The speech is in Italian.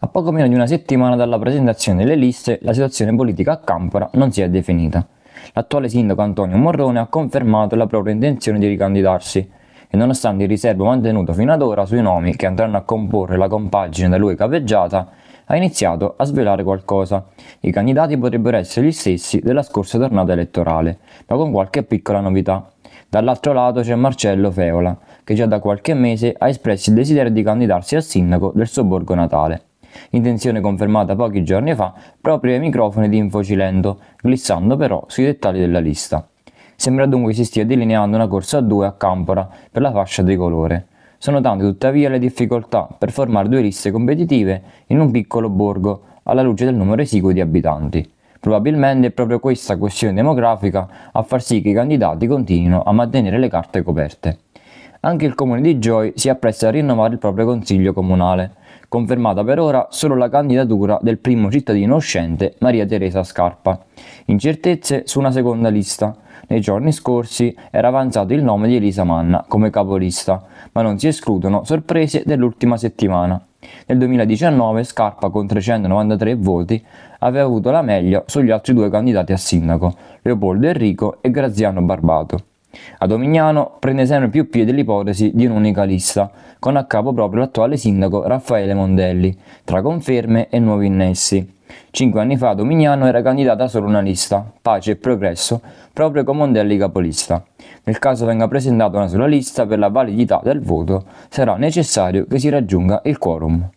A poco meno di una settimana dalla presentazione delle liste, la situazione politica a Campora non si è definita. L'attuale sindaco Antonio Morrone ha confermato la propria intenzione di ricandidarsi e nonostante il riservo mantenuto fino ad ora sui nomi che andranno a comporre la compagine da lui capeggiata, ha iniziato a svelare qualcosa. I candidati potrebbero essere gli stessi della scorsa tornata elettorale, ma con qualche piccola novità. Dall'altro lato c'è Marcello Feola, che già da qualche mese ha espresso il desiderio di candidarsi a sindaco del suo borgo natale intenzione confermata pochi giorni fa proprio ai microfoni di Infocilento, glissando però sui dettagli della lista. Sembra dunque si stia delineando una corsa a due a Campora per la fascia tricolore. Sono tante tuttavia le difficoltà per formare due liste competitive in un piccolo borgo alla luce del numero esiguo di abitanti. Probabilmente è proprio questa questione demografica a far sì che i candidati continuino a mantenere le carte coperte. Anche il comune di Gioi si appresta a rinnovare il proprio consiglio comunale confermata per ora solo la candidatura del primo cittadino uscente Maria Teresa Scarpa. Incertezze su una seconda lista. Nei giorni scorsi era avanzato il nome di Elisa Manna come capolista, ma non si escludono sorprese dell'ultima settimana. Nel 2019 Scarpa con 393 voti aveva avuto la meglio sugli altri due candidati a sindaco, Leopoldo Enrico e Graziano Barbato. A Domignano prende sempre più piede l'ipotesi di un'unica lista, con a capo proprio l'attuale sindaco Raffaele Mondelli, tra conferme e nuovi innessi. Cinque anni fa a Domignano era candidata solo una lista, Pace e Progresso, proprio con Mondelli capolista. Nel caso venga presentata una sola lista per la validità del voto, sarà necessario che si raggiunga il quorum.